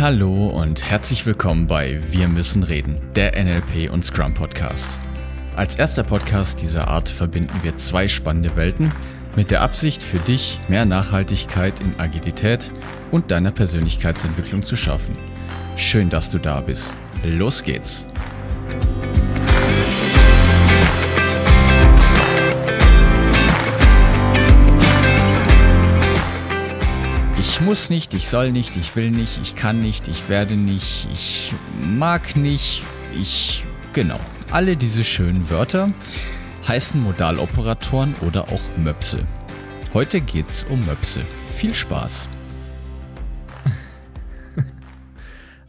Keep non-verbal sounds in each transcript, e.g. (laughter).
Hallo und herzlich willkommen bei Wir müssen reden, der NLP und Scrum Podcast. Als erster Podcast dieser Art verbinden wir zwei spannende Welten mit der Absicht für dich, mehr Nachhaltigkeit in Agilität und deiner Persönlichkeitsentwicklung zu schaffen. Schön, dass du da bist. Los geht's. ich muss nicht, ich soll nicht, ich will nicht, ich kann nicht, ich werde nicht, ich mag nicht, ich. Genau. Alle diese schönen Wörter heißen Modaloperatoren oder auch Möpse. Heute geht's um Möpse. Viel Spaß!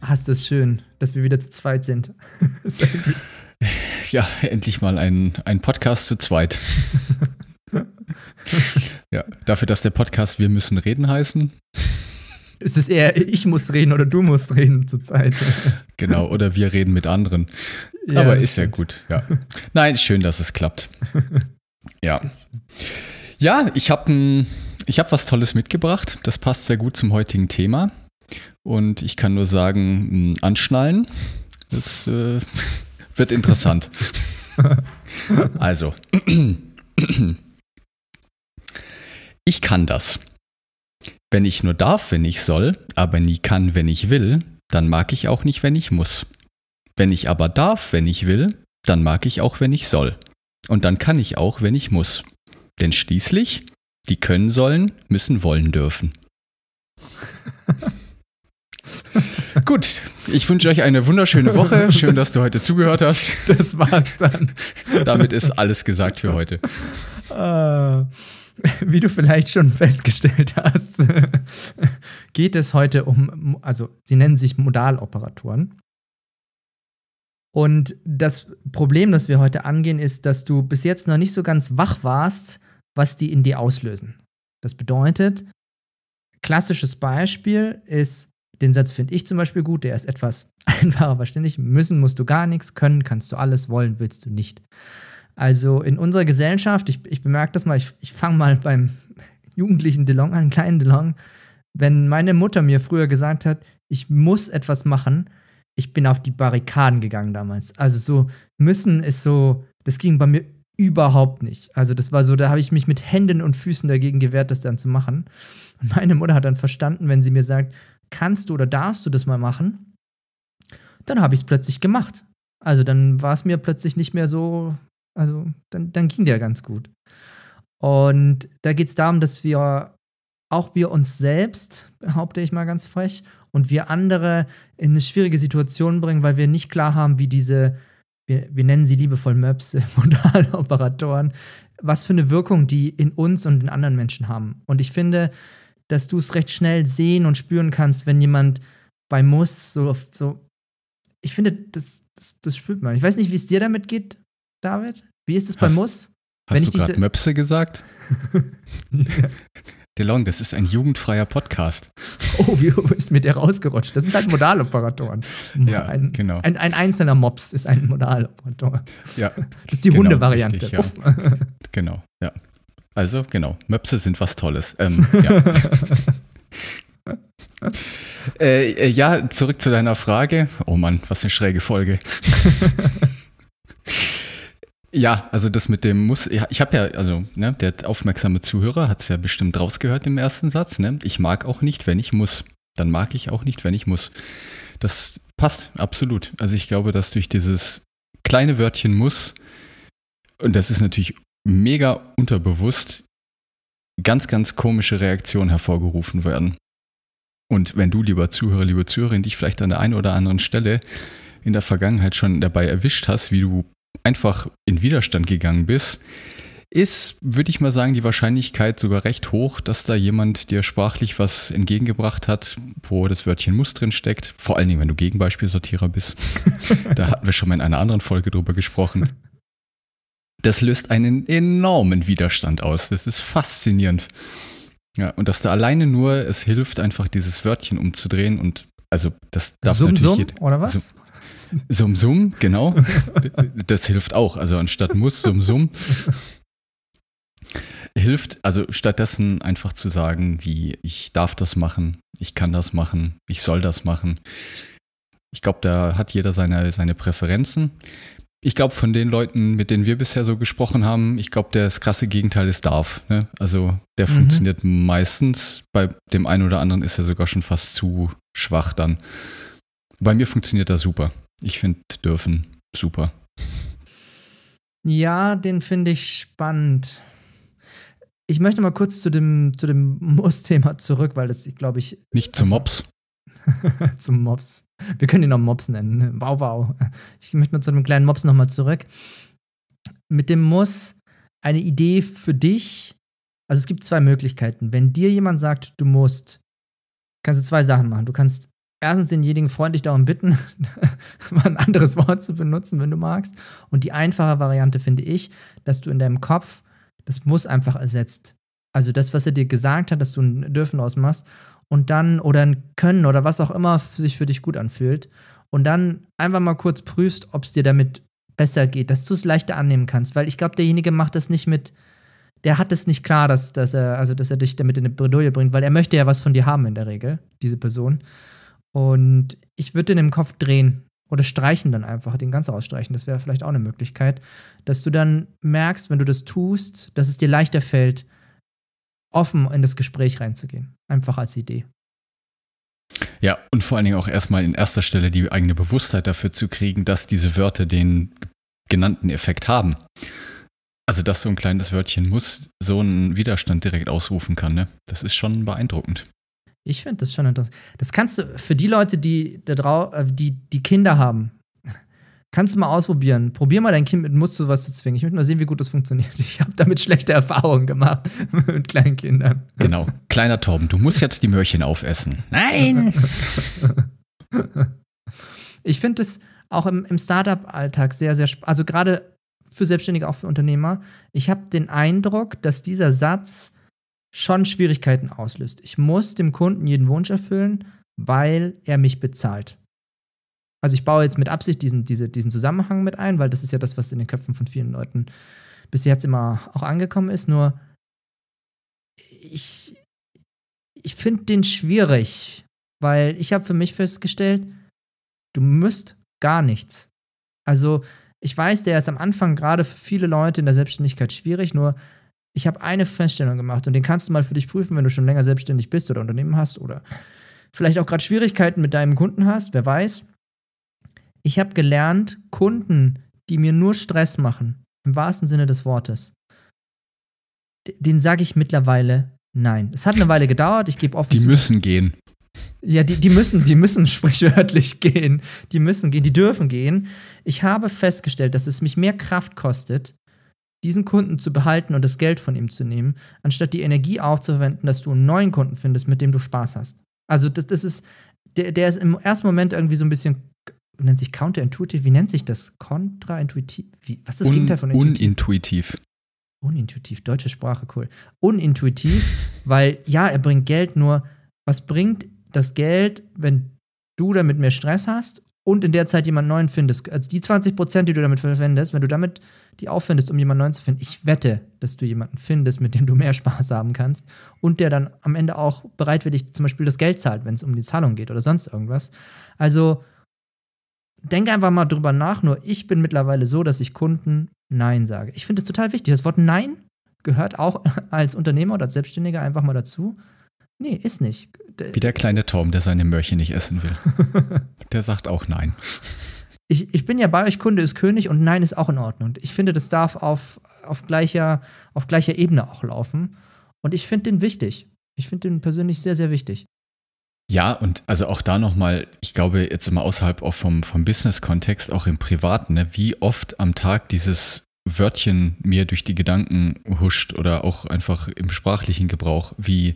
Hast ah, ist das schön, dass wir wieder zu zweit sind. (laughs) ja, endlich mal ein, ein Podcast zu zweit. (laughs) Ja, dafür, dass der Podcast Wir müssen reden heißen. Es ist eher, ich muss reden oder du musst reden zurzeit. (laughs) Genau, oder wir reden mit anderen. Ja, Aber ist stimmt. ja gut, ja. Nein, schön, dass es klappt. Ja. Ja, ich habe hab was Tolles mitgebracht. Das passt sehr gut zum heutigen Thema. Und ich kann nur sagen, anschnallen. Das äh, (laughs) wird interessant. (laughs) also. (clears throat) (clears throat) ich kann das. Wenn ich nur darf, wenn ich soll, aber nie kann, wenn ich will, dann mag ich auch nicht, wenn ich muss. Wenn ich aber darf, wenn ich will, dann mag ich auch, wenn ich soll. Und dann kann ich auch, wenn ich muss. Denn schließlich, die können sollen, müssen wollen dürfen. (laughs) Gut, ich wünsche euch eine wunderschöne Woche. (laughs) Schön, das, dass du heute zugehört hast. Das war's dann. Damit ist alles gesagt für heute. Uh. (laughs) wie du vielleicht schon festgestellt hast, (laughs) geht es heute um, also sie nennen sich Modaloperatoren. Und das Problem, das wir heute angehen, ist, dass du bis jetzt noch nicht so ganz wach warst, was die in dir auslösen. Das bedeutet, klassisches Beispiel ist, den Satz finde ich zum Beispiel gut, der ist etwas (laughs) einfacher verständlich. Müssen musst du gar nichts, können kannst du alles, wollen willst du nicht. Also in unserer Gesellschaft, ich, ich bemerke das mal, ich, ich fange mal beim (laughs) jugendlichen DeLong an, kleinen DeLong. Wenn meine Mutter mir früher gesagt hat, ich muss etwas machen, ich bin auf die Barrikaden gegangen damals. Also so müssen ist so, das ging bei mir überhaupt nicht. Also das war so, da habe ich mich mit Händen und Füßen dagegen gewehrt, das dann zu machen. Und meine Mutter hat dann verstanden, wenn sie mir sagt, kannst du oder darfst du das mal machen, dann habe ich es plötzlich gemacht. Also dann war es mir plötzlich nicht mehr so also dann, dann ging der ganz gut. Und da geht es darum, dass wir auch wir uns selbst, behaupte ich mal ganz frech, und wir andere in eine schwierige Situation bringen, weil wir nicht klar haben, wie diese, wir, wir nennen sie liebevoll Möpse, (laughs) modale Operatoren, was für eine Wirkung die in uns und in anderen Menschen haben. Und ich finde, dass du es recht schnell sehen und spüren kannst, wenn jemand bei Muss so, so ich finde, das, das, das spürt man. Ich weiß nicht, wie es dir damit geht, David? Wie ist es bei Muss? Hast Wenn du gerade Möpse gesagt? ja. (laughs) (laughs) DeLong, das ist ein jugendfreier Podcast. Oh, wie ist mir der rausgerutscht? Das sind halt Modaloperatoren. (laughs) ja, ein, genau. Ein, ein, einzelner Mops ist ein Modaloperator. Ja. Das ist die genau, Hundevariante. Ja. genau, ja. Also, genau, Möpse sind was Tolles. Ähm, ja. Äh, äh, ja, zurück zu deiner Frage. Oh Mann, was eine schräge Folge. Ja, also das mit dem muss, ich habe ja, also ne, der aufmerksame Zuhörer hat es ja bestimmt rausgehört im ersten Satz. Ne? Ich mag auch nicht, wenn ich muss. Dann mag ich auch nicht, wenn ich muss. Das passt absolut. Also ich glaube, dass durch dieses kleine Wörtchen muss, und das ist natürlich mega unterbewusst, ganz, ganz komische Reaktionen hervorgerufen werden. Und wenn du, lieber Zuhörer, liebe Zuhörerin, dich vielleicht an der einen oder anderen Stelle in der Vergangenheit schon dabei erwischt hast, wie du einfach in Widerstand gegangen bist, ist, würde ich mal sagen, die Wahrscheinlichkeit sogar recht hoch, dass da jemand dir sprachlich was entgegengebracht hat, wo das Wörtchen muss drin steckt. Vor allen Dingen, wenn du Gegenbeispielsortierer bist. (laughs) da hatten wir schon mal in einer anderen Folge drüber gesprochen. Das löst einen enormen Widerstand aus. Das ist faszinierend. Ja, und dass da alleine nur es hilft, einfach dieses Wörtchen umzudrehen und also das darf sum, natürlich. Sum, oder was? Sum, Sum Sum, genau. Das hilft auch. Also anstatt muss, Sum Sum. Hilft, also stattdessen einfach zu sagen, wie ich darf das machen, ich kann das machen, ich soll das machen. Ich glaube, da hat jeder seine, seine Präferenzen. Ich glaube, von den Leuten, mit denen wir bisher so gesprochen haben, ich glaube, das krasse Gegenteil ist darf. Ne? Also der mhm. funktioniert meistens. Bei dem einen oder anderen ist er sogar schon fast zu schwach dann. Bei mir funktioniert das super. Ich finde dürfen super. Ja, den finde ich spannend. Ich möchte mal kurz zu dem, zu dem Muss-Thema zurück, weil das, glaube ich. Nicht zum Mops. (laughs) zum Mops. Wir können ihn auch Mops nennen. Wow, wow. Ich möchte mal zu dem kleinen Mops nochmal zurück. Mit dem Muss eine Idee für dich. Also es gibt zwei Möglichkeiten. Wenn dir jemand sagt, du musst, kannst du zwei Sachen machen. Du kannst erstens denjenigen freundlich darum bitten, (laughs) mal ein anderes Wort zu benutzen, wenn du magst. Und die einfache Variante finde ich, dass du in deinem Kopf das muss einfach ersetzt. Also das, was er dir gesagt hat, dass du ein Dürfen ausmachst und dann oder ein Können oder was auch immer sich für dich gut anfühlt und dann einfach mal kurz prüfst, ob es dir damit besser geht, dass du es leichter annehmen kannst, weil ich glaube, derjenige macht das nicht mit, der hat es nicht klar, dass, dass, er, also, dass er dich damit in eine Bredouille bringt, weil er möchte ja was von dir haben in der Regel, diese Person. Und ich würde den im Kopf drehen oder streichen dann einfach, den ganz ausstreichen. Das wäre vielleicht auch eine Möglichkeit, dass du dann merkst, wenn du das tust, dass es dir leichter fällt, offen in das Gespräch reinzugehen. Einfach als Idee. Ja, und vor allen Dingen auch erstmal in erster Stelle die eigene Bewusstheit dafür zu kriegen, dass diese Wörter den genannten Effekt haben. Also, dass so ein kleines Wörtchen muss so einen Widerstand direkt ausrufen kann, ne? Das ist schon beeindruckend. Ich finde das schon interessant. Das kannst du für die Leute, die, äh, die, die Kinder haben, Kannst du mal ausprobieren. Probier mal dein Kind mit Musst du was zu zwingen. Ich möchte mal sehen, wie gut das funktioniert. (laughs) Ich habe damit schlechte Erfahrungen gemacht (laughs) mit kleinen Kindern. Genau. Kleiner Torben, du musst jetzt die Möhrchen aufessen. Nein! (laughs) Ich finde es auch im, im Startup-Alltag sehr, sehr spannend. Also gerade für Selbstständige, auch für Unternehmer. Ich habe den Eindruck, dass dieser Satz, schon Schwierigkeiten auslöst. Ich muss dem Kunden jeden Wunsch erfüllen, weil er mich bezahlt. Also ich baue jetzt mit Absicht diesen, diese, diesen Zusammenhang mit ein, weil das ist ja das, was in den Köpfen von vielen Leuten bis jetzt immer auch angekommen ist. Nur ich, ich finde den schwierig, weil ich habe für mich festgestellt, du müsst gar nichts. Also ich weiß, der ist am Anfang gerade für viele Leute in der Selbstständigkeit schwierig, nur ich habe eine Feststellung gemacht und den kannst du mal für dich prüfen, wenn du schon länger selbstständig bist oder Unternehmen hast oder vielleicht auch gerade Schwierigkeiten mit deinem Kunden hast, wer weiß. Ich habe gelernt, Kunden, die mir nur Stress machen, im wahrsten Sinne des Wortes, den sage ich mittlerweile nein. Es hat eine Weile gedauert, ich gebe offen. Die müssen gehen. Ja, die, die müssen, die müssen (laughs) sprichwörtlich gehen. Die müssen gehen, die dürfen gehen. Ich habe festgestellt, dass es mich mehr Kraft kostet, diesen Kunden zu behalten und das Geld von ihm zu nehmen, anstatt die Energie aufzuwenden, dass du einen neuen Kunden findest, mit dem du Spaß hast. Also das, das ist, der, der ist im ersten Moment irgendwie so ein bisschen, nennt sich counterintuitiv, wie nennt sich das? Kontraintuitiv? was ist das Gegenteil von intuitiv? Unintuitiv. Unintuitiv, deutsche Sprache, cool. Unintuitiv, (laughs) weil ja, er bringt Geld, nur was bringt das Geld, wenn du damit mehr Stress hast und in der Zeit jemand neuen findest? Also die 20 Prozent, die du damit verwendest, wenn du damit die aufwendest, um jemanden neuen zu finden, ich wette, dass du jemanden findest, mit dem du mehr Spaß haben kannst und der dann am Ende auch bereitwillig zum Beispiel das Geld zahlt, wenn es um die Zahlung geht oder sonst irgendwas. Also denk einfach mal drüber nach, nur ich bin mittlerweile so, dass ich Kunden Nein sage. Ich finde es total wichtig. Das Wort Nein gehört auch (laughs) als Unternehmer oder als Selbstständiger einfach mal dazu. Nee, ist nicht. Wie der kleine Tom, der seine Mörche nicht essen will. (laughs) der sagt auch Nein ich, ich bin ja bei euch, Kunde ist König und Nein ist auch in Ordnung. Ich finde, das darf auf, auf, gleicher, auf gleicher Ebene auch laufen. Und ich finde den wichtig. Ich finde den persönlich sehr, sehr wichtig. Ja, und also auch da nochmal, ich glaube, jetzt immer außerhalb auch vom, vom Business-Kontext, auch im Privaten, ne, wie oft am Tag dieses Wörtchen mir durch die Gedanken huscht oder auch einfach im sprachlichen Gebrauch, wie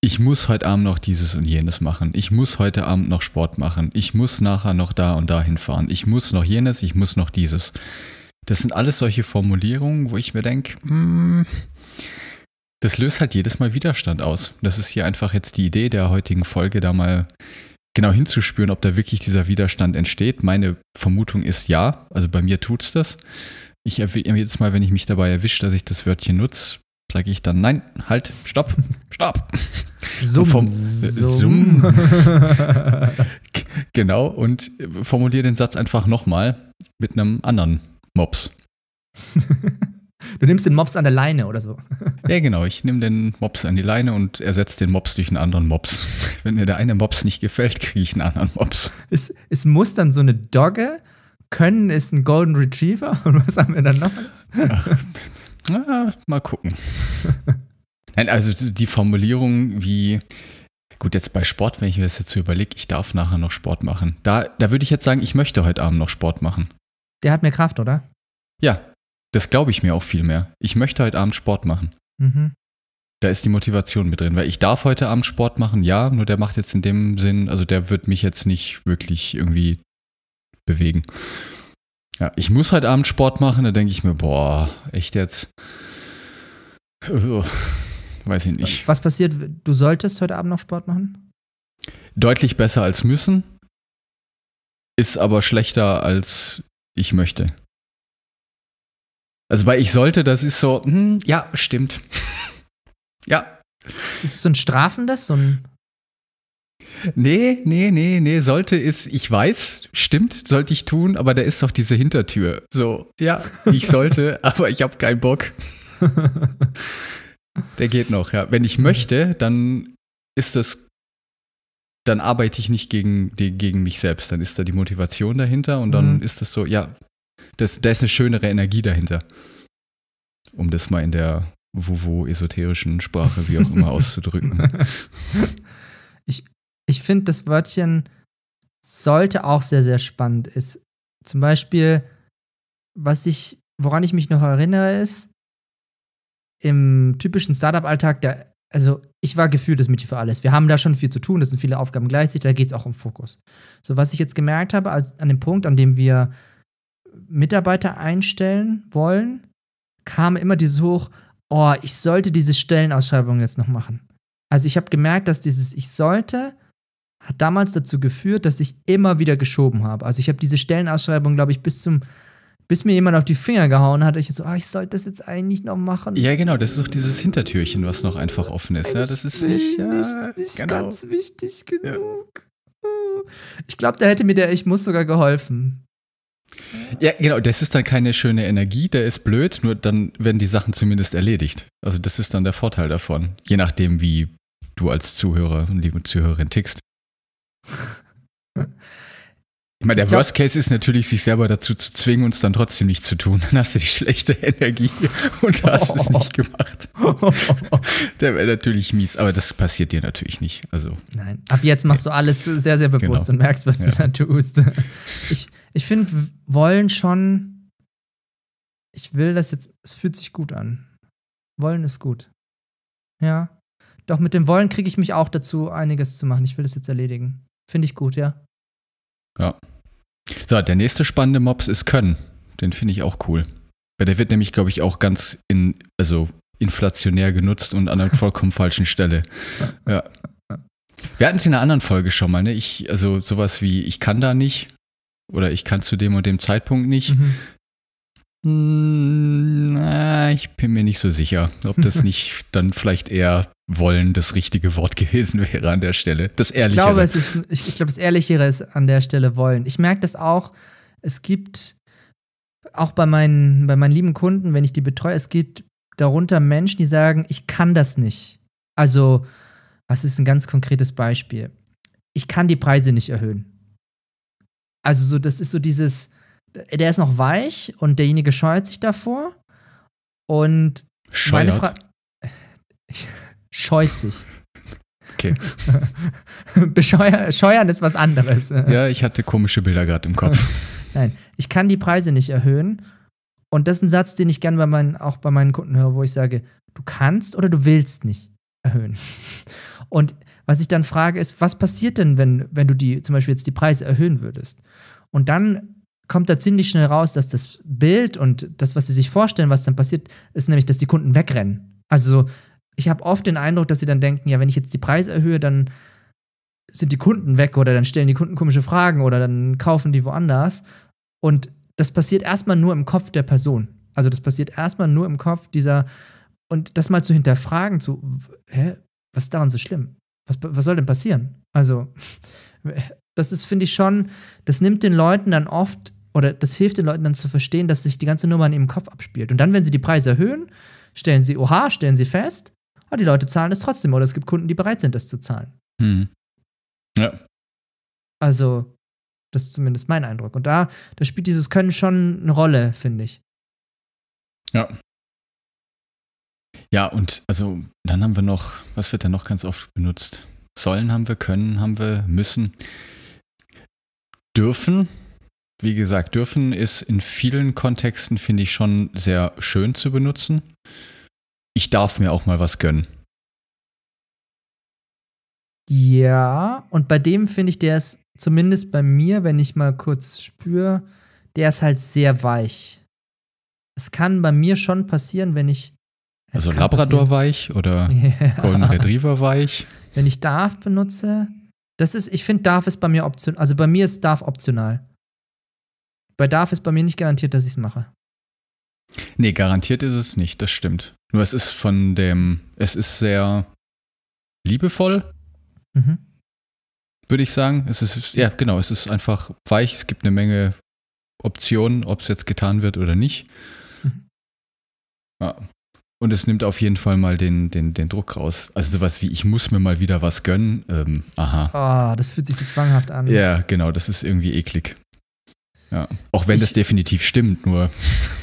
ich muss heute Abend noch dieses und jenes machen. Ich muss heute Abend noch Sport machen. Ich muss nachher noch da und dahin fahren. Ich muss noch jenes, ich muss noch dieses. Das sind alles solche Formulierungen, wo ich mir denke, mm, das löst halt jedes Mal Widerstand aus. Das ist hier einfach jetzt die Idee der heutigen Folge, da mal genau hinzuspüren, ob da wirklich dieser Widerstand entsteht. Meine Vermutung ist ja, also bei mir tut es das. Ich erwähne jedes Mal, wenn ich mich dabei erwische, dass ich das Wörtchen nutze, sage ich dann, nein, halt, stopp, stopp. Summ, vom Summ. genau, und formuliere den Satz einfach nochmal mit einem anderen Mops. du nimmst den Mops an der Leine oder so. ja, genau, ich nehme den Mops an die Leine und ersetze den Mops durch einen anderen Mops. Wenn mir der eine Mops nicht gefällt, kriege ich einen anderen Mops. Es, es muss dann so eine Dogge können ist ein Golden Retriever und was haben wir dann noch? Ach, na, mal gucken. (laughs) Nein, also die Formulierung wie, gut, jetzt bei Sport, wenn ich mir das jetzt so überlege, ich darf nachher noch Sport machen. Da, da würde ich jetzt sagen, ich möchte heute Abend noch Sport machen. Der hat mehr Kraft, oder? Ja, das glaube ich mir auch viel mehr. Ich möchte heute Abend Sport machen. Mhm. Da ist die Motivation mit drin, weil ich darf heute Abend Sport machen, ja, nur der macht jetzt in dem Sinn, also der wird mich jetzt nicht wirklich irgendwie bewegen. Ja, ich muss heute Abend Sport machen, da denke ich mir, boah, echt jetzt. Äh, weiß ich nicht. Was passiert? Du solltest heute Abend noch Sport machen? Deutlich besser als müssen, ist aber schlechter als ich möchte. Also bei ich sollte, das ist so, hm, ja, stimmt. (laughs) ja. Ist das so ein strafendes, so ein Nee, nee, nee, nee, sollte ist, ich weiß, stimmt, sollte ich tun, aber da ist doch diese Hintertür. So, ja, ich sollte, (laughs) aber ich habe keinen Bock. Der geht noch, ja. Wenn ich möchte, dann ist das, dann arbeite ich nicht gegen, gegen mich selbst. Dann ist da die Motivation dahinter und dann mhm. ist das so, ja, das, da ist eine schönere Energie dahinter. Um das mal in der Wuwu-esoterischen Sprache, wie auch immer, (laughs) auszudrücken. (laughs) ich finde, das Wörtchen sollte auch sehr, sehr spannend ist. Zum Beispiel, was ich, woran ich mich noch erinnere, ist, im typischen Startup-Alltag, der, also ich war gefühlt das Mädchen für alles. Wir haben da schon viel zu tun, das sind viele Aufgaben gleichzeitig, da geht es auch um Fokus. So, was ich jetzt gemerkt habe, als, an dem Punkt, an dem wir Mitarbeiter einstellen wollen, kam immer dieses hoch, oh, ich sollte diese Stellenausschreibung jetzt noch machen. Also ich habe gemerkt, dass dieses ich sollte hat damals dazu geführt, dass ich immer wieder geschoben habe. Also ich habe diese Stellenausschreibung, glaube ich, bis zum bis mir jemand auf die Finger gehauen hat, ich so, ah, ich sollte das jetzt eigentlich noch machen. Ja, genau, das ist doch dieses Hintertürchen, was noch einfach offen ist. Ja, das ist nicht, ja, nicht, nicht genau. ganz wichtig genug. Ja. Ich glaube, da hätte mir der Ich muss sogar geholfen. Ja, genau, das ist dann keine schöne Energie, der ist blöd, nur dann werden die Sachen zumindest erledigt. Also das ist dann der Vorteil davon, je nachdem, wie du als Zuhörer und liebe Zuhörerin tickst. Ich meine, der ich glaub, Worst Case ist natürlich, sich selber dazu zu zwingen uns dann trotzdem nichts zu tun. Dann hast du die schlechte (laughs) Energie und hast oh. es nicht gemacht. (laughs) der wäre natürlich mies, aber das passiert dir natürlich nicht. Also. Nein, ab jetzt machst du alles sehr, sehr bewusst genau. und merkst, was ja. du da tust. Ich, ich finde, wollen schon, ich will das jetzt, es fühlt sich gut an. Wollen ist gut. Ja. Doch mit dem Wollen kriege ich mich auch dazu, einiges zu machen. Ich will das jetzt erledigen. Finde ich gut, ja. Ja. So, der nächste spannende Mops ist Können. Den finde ich auch cool. Weil der wird nämlich, glaube ich, auch ganz in, also inflationär genutzt und an einer (laughs) vollkommen falschen Stelle. Ja. Wir hatten es in einer anderen Folge schon mal, ne? Ich, also sowas wie, ich kann da nicht oder ich kann zu dem und dem Zeitpunkt nicht. Mhm. Hm, na, ich bin mir nicht so sicher, ob das (laughs) nicht dann vielleicht eher wollen das richtige Wort (laughs) gewesen wäre an der Stelle. Das Ehrlichere. Ich glaube, es ist, ich, ich glaube, das Ehrlichere ist an der Stelle wollen. Ich merke das auch, es gibt auch bei meinen, bei meinen lieben Kunden, wenn ich die betreue, es gibt darunter Menschen, die sagen, ich kann das nicht. Also, was ist ein ganz konkretes Beispiel? Ich kann die Preise nicht erhöhen. Also, so, das ist so dieses, der ist noch weich und derjenige scheut sich davor. Und Scheuert. meine Frage. (laughs) scheut sich. Okay. (laughs) Bescheuern Scheuern ist was anderes. (laughs) Ja, ich hatte komische Bilder gerade im Kopf. (laughs) Nein, ich kann die Preise nicht erhöhen. Und das ist ein Satz, den ich gerne bei meinen, auch bei meinen Kunden höre, wo ich sage, du kannst oder du willst nicht erhöhen. Und was ich dann frage, ist, was passiert denn, wenn, wenn du die, zum Beispiel jetzt die Preise erhöhen würdest? Und dann kommt da ziemlich schnell raus, dass das Bild und das, was sie sich vorstellen, was dann passiert, ist nämlich, dass die Kunden wegrennen. Also so, ich habe oft den Eindruck, dass sie dann denken, ja, wenn ich jetzt die Preise erhöhe, dann sind die Kunden weg oder dann stellen die Kunden komische Fragen oder dann kaufen die woanders. Und das passiert erstmal nur im Kopf der Person. Also das passiert erstmal nur im Kopf dieser und das mal zu hinterfragen, zu, hä, was ist daran so schlimm? Was, was soll denn passieren? Also, (laughs) das ist, finde ich schon, das nimmt den Leuten dann oft oder das hilft den Leuten dann zu verstehen, dass sich die ganze Nummer in ihrem Kopf abspielt. Und dann, wenn sie die Preise erhöhen, stellen sie, oha, stellen sie fest, aber die Leute zahlen es trotzdem oder es gibt Kunden, die bereit sind, es zu zahlen. Hm. Ja. Also, das ist zumindest mein Eindruck. Und da, da spielt dieses Können schon eine Rolle, finde ich. Ja. Ja, und also dann haben wir noch, was wird dann noch ganz oft benutzt? Sollen haben wir, können haben wir, müssen. Dürfen, wie gesagt, dürfen ist in vielen Kontexten, finde ich, schon sehr schön zu benutzen ich darf mir auch mal was gönnen. Ja, und bei dem finde ich, der ist zumindest bei mir, wenn ich mal kurz spüre, der ist halt sehr weich. Es kann bei mir schon passieren, wenn ich. Also Labrador weich oder (laughs) ja. Golden Retriever weich. Wenn ich darf benutze, das ist, ich finde, darf ist bei mir optional. Also bei mir ist darf optional. Bei darf ist bei mir nicht garantiert, dass ich es mache. Nee, garantiert ist es nicht, das stimmt. Nur es ist von dem, es ist sehr liebevoll, mhm. würde ich sagen. Es ist, ja, genau, es ist einfach weich, es gibt eine Menge Optionen, ob es jetzt getan wird oder nicht. Mhm. Ja. Und es nimmt auf jeden Fall mal den, den, den Druck raus. Also sowas wie, ich muss mir mal wieder was gönnen. Ähm, aha. Oh, das fühlt sich so zwanghaft an. Ja, genau, das ist irgendwie eklig. Ja. Auch wenn ich, das definitiv stimmt, nur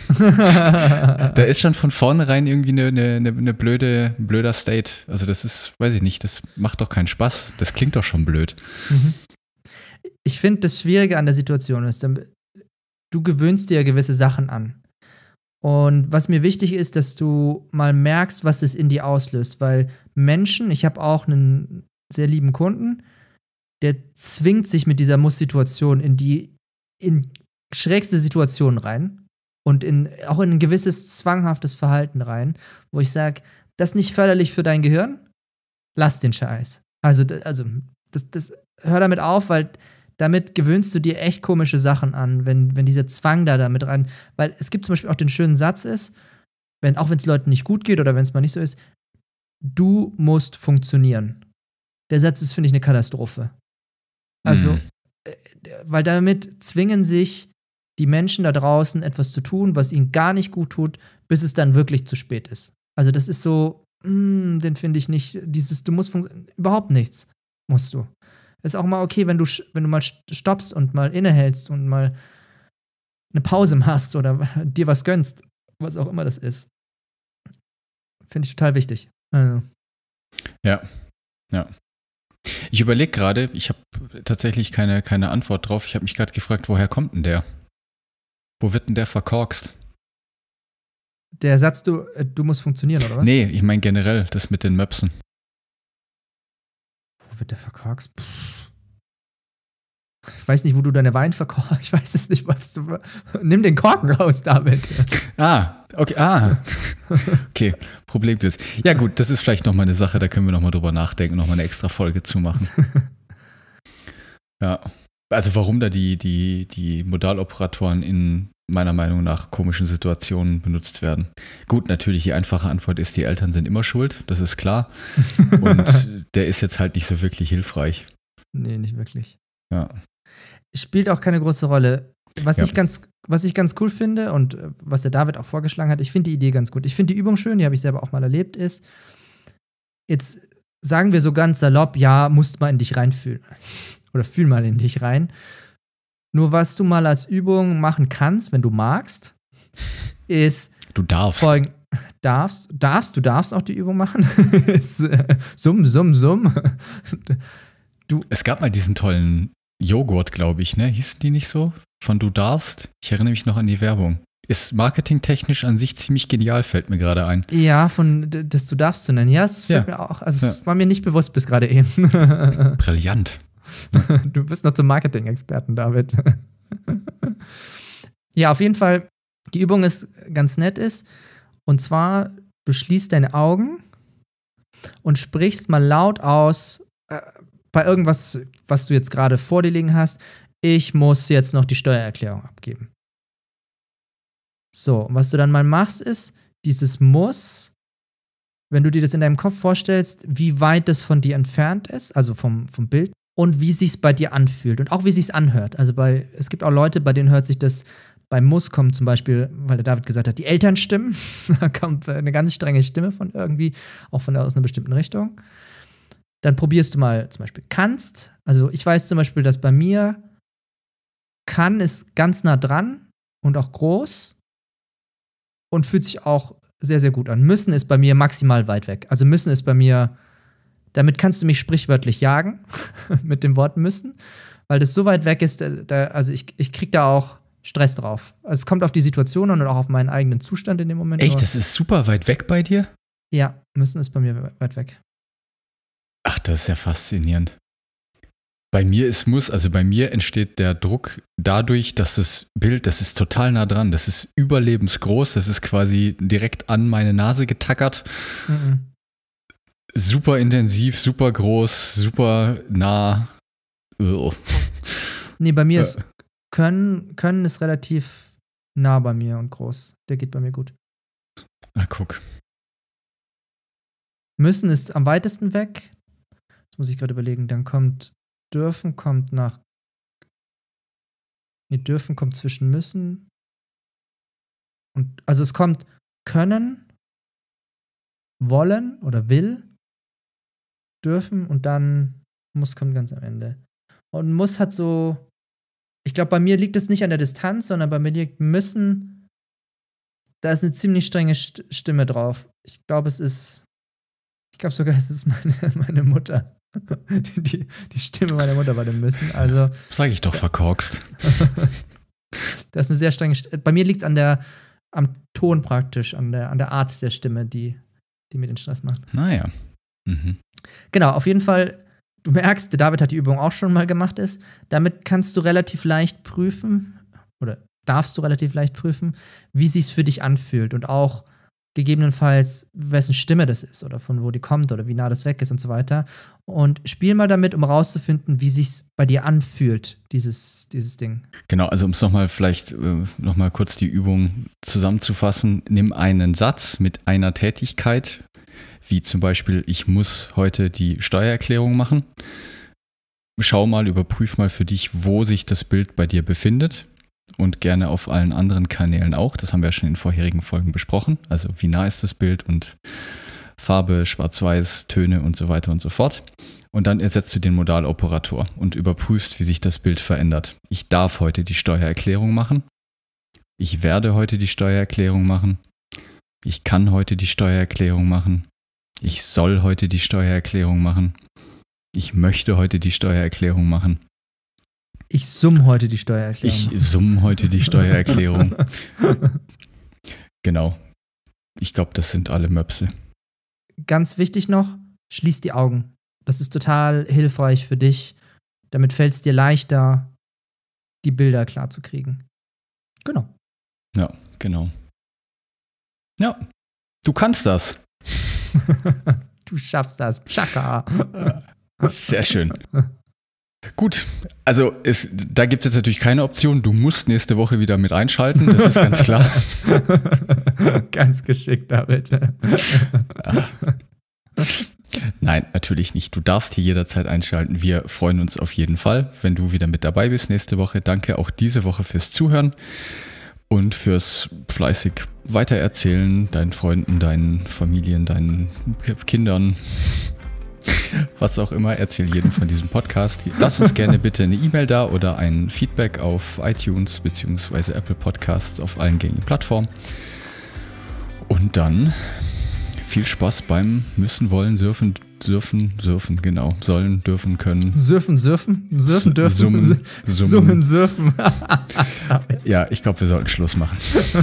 (laughs) da ist schon von vornherein irgendwie eine, eine, eine blöde, ein blöder State. Also das ist, weiß ich nicht, das macht doch keinen Spaß. Das klingt doch schon blöd. Mhm. Ich finde, das Schwierige an der Situation ist, du gewöhnst dir ja gewisse Sachen an. Und was mir wichtig ist, dass du mal merkst, was es in dir auslöst, weil Menschen, ich habe auch einen sehr lieben Kunden, der zwingt sich mit dieser Muss-Situation in die in schrägste Situationen rein und in, auch in ein gewisses zwanghaftes Verhalten rein, wo ich sage, das ist nicht förderlich für dein Gehirn, lass den Scheiß. Also, also das, das, hör damit auf, weil damit gewöhnst du dir echt komische Sachen an, wenn, wenn dieser Zwang da damit rein, weil es gibt zum Beispiel auch den schönen Satz ist, wenn, auch wenn es Leuten nicht gut geht oder wenn es mal nicht so ist, du musst funktionieren. Der Satz ist, finde ich, eine Katastrophe. Also, mhm weil damit zwingen sich die Menschen da draußen etwas zu tun, was ihnen gar nicht gut tut, bis es dann wirklich zu spät ist. Also das ist so, mh, hm, den finde ich nicht, dieses, du musst überhaupt nichts musst du. Ist auch mal okay, wenn du, wenn du mal stoppst und mal innehältst und mal eine Pause machst oder (laughs) dir was gönnst, was auch immer das ist. Finde ich total wichtig. Also. Ja, ja. Ich überlege gerade, ich habe tatsächlich keine, keine Antwort drauf. Ich habe mich gerade gefragt, woher kommt denn der? Wo wird denn der verkorkst? Der Satz, du, äh, du musst funktionieren, oder was? Nee, ich meine generell das mit den Möpsen. Wo wird der verkorkst? Pff. Ich weiß nicht, wo du deine Wein verkaufst. (laughs) Ich weiß es nicht, was du. Nimm den Korken raus damit. Ah, okay. Ah. Okay, Problem ist. Ja, gut, das ist vielleicht nochmal eine Sache, da können wir nochmal drüber nachdenken, nochmal eine extra Folge zu machen. (laughs) Ja. Also, warum da die, die, die Modaloperatoren in meiner Meinung nach komischen Situationen benutzt werden. Gut, natürlich die einfache Antwort ist, die Eltern sind immer schuld, das ist klar. (laughs) Und der ist jetzt halt nicht so wirklich hilfreich. Nee, nicht wirklich. Ja spielt auch keine große Rolle. Was, ja. ich ganz, was ich ganz cool finde und äh, was der David auch vorgeschlagen hat, ich finde die Idee ganz gut. Ich finde die Übung schön, die habe ich selber auch mal erlebt, ist, jetzt sagen wir so ganz salopp, ja, musst mal in dich reinfühlen. (laughs) Oder fühl mal in dich rein. Nur was du mal als Übung machen kannst, wenn du magst, ist. Du darfst. Folgen, darfst, darfst, du darfst auch die Übung machen. (laughs) Äh, summ, summ, summ. (laughs) Du, es gab mal diesen tollen Joghurt, glaube ich, ne? Hießen die nicht so? Von Du darfst? Ich erinnere mich noch an die Werbung. Ist marketingtechnisch an sich ziemlich genial, fällt mir gerade ein. Ja, von das Du darfst zu nennen. Ja, das fällt ja. mir auch. Also, es war mir nicht bewusst bis gerade eben. (laughs) Brillant. du bist noch zum Marketing-Experten, David. (laughs) ja, auf jeden Fall, die Übung ist ganz nett ist. Und zwar, du schließt deine Augen und sprichst mal laut aus, äh, bei irgendwas, was du jetzt gerade vor dir liegen hast, ich muss jetzt noch die Steuererklärung abgeben. So, und was du dann mal machst, ist dieses muss, wenn du dir das in deinem Kopf vorstellst, wie weit das von dir entfernt ist, also vom, vom Bild, und wie sich es bei dir anfühlt und auch wie sich's anhört. Also bei, es gibt auch Leute, bei denen hört sich das beim Muss kommt zum Beispiel, weil der David gesagt hat, die Elternstimmen, (laughs) da kommt eine ganz strenge Stimme von irgendwie, auch von aus einer bestimmten Richtung dann probierst du mal zum Beispiel kannst. Also ich weiß zum Beispiel, dass bei mir kann ist ganz nah dran und auch groß und fühlt sich auch sehr, sehr gut an. Müssen ist bei mir maximal weit weg. Also müssen ist bei mir, damit kannst du mich sprichwörtlich jagen (laughs) mit dem Wort müssen, weil das so weit weg ist, äh, da, also ich, ich krieg da auch Stress drauf. Also es kommt auf die Situation und auch auf meinen eigenen Zustand in dem Moment. Echt, das ist super weit weg bei dir? Ja, müssen ist bei mir weit weg. Ach, das ist ja faszinierend. Bei mir ist muss, also bei mir entsteht der Druck dadurch, dass das Bild, das ist total nah dran, das ist überlebensgroß, das ist quasi direkt an meine Nase getackert. Mhm. Super intensiv, super groß, super nah. Ugh. Nee, bei mir ist können, können ist relativ nah bei mir und groß. Der geht bei mir gut. Na, ah, guck. Müssen ist am weitesten weg. Jetzt muss ich gerade überlegen, dann kommt dürfen, kommt nach. Nee, dürfen kommt zwischen müssen. Und also es kommt können, wollen oder will, dürfen und dann muss kommt ganz am Ende. Und muss hat so. Ich glaube, bei mir liegt es nicht an der Distanz, sondern bei mir liegt müssen. Da ist eine ziemlich strenge Stimme drauf. Ich glaube, es ist. Ich glaube sogar, (laughs) es ist meine, meine Mutter die, die Stimme meiner Mutter war dem Müssen. Also, Sag ich doch verkorkst. (laughs) das ist eine sehr strenge Stimme. Bei mir liegt es an der, am Ton praktisch, an der, an der Art der Stimme, die, die mir den Stress macht. Naja. Mhm. Genau, auf jeden Fall, du merkst, der David hat die Übung auch schon mal gemacht ist. Damit kannst du relativ leicht prüfen, oder darfst du relativ leicht prüfen, wie sich's für dich anfühlt und auch gegebenenfalls, wessen Stimme das ist oder von wo die kommt oder wie nah das weg ist und so weiter. Und spiel mal damit, um rauszufinden, wie sich's bei dir anfühlt, dieses, dieses Ding. Genau, also um es nochmal vielleicht äh, nochmal kurz die Übung zusammenzufassen, nimm einen Satz mit einer Tätigkeit, wie zum Beispiel, ich muss heute die Steuererklärung machen. Schau mal, überprüf mal für dich, wo sich das Bild bei dir befindet und gerne auf allen anderen Kanälen auch. Das haben wir ja schon in vorherigen Folgen besprochen. Also wie nah ist das Bild und Farbe, Schwarz-Weiß, Töne und so weiter und so fort. Und dann ersetzt du den Modaloperator und überprüfst, wie sich das Bild verändert. Ich darf heute die Steuererklärung machen. Ich werde heute die Steuererklärung machen. Ich kann heute die Steuererklärung machen. Ich soll heute die Steuererklärung machen. Ich möchte heute die Steuererklärung machen. Ich summe heute die Steuererklärung. Ich summe heute die Steuererklärung. (laughs) genau. Ich glaube, das sind alle Möpse. Ganz wichtig noch, schließ die Augen. Das ist total hilfreich für dich. Damit fällt es dir leichter, die Bilder klarzukriegen. Genau. Ja, genau. Ja, du kannst das. (laughs) du schaffst das. Chaka. Sehr schön. (laughs) Gut, also es, da gibt es jetzt natürlich keine Option. Du musst nächste Woche wieder mit einschalten, das ist ganz klar. (laughs) ganz geschickt, David. Ah. Nein, natürlich nicht. Du darfst hier jederzeit einschalten. Wir freuen uns auf jeden Fall, wenn du wieder mit dabei bist nächste Woche. Danke auch diese Woche fürs Zuhören und fürs fleißig weitererzählen deinen Freunden, deinen Familien, deinen Kindern was auch immer, erzählen jeden von diesem Podcast. Lass uns gerne bitte eine E-Mail da oder ein Feedback auf iTunes bzw. Apple Podcasts auf allen gängigen Plattformen. Und dann viel Spaß beim müssen, wollen, surfen, surfen, surfen, genau. Sollen, dürfen, können. Surfen, surfen, surfen, dürfen, summen, (laughs) summen, summen surfen. ja, ich glaube, wir sollten Schluss machen. (laughs)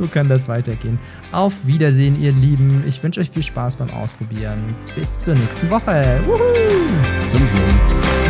so kann das weitergehen. Auf Wiedersehen, ihr Lieben. Ich wünsche euch viel Spaß beim Ausprobieren. Bis zur nächsten Woche. Wuhu! Zum Sehen.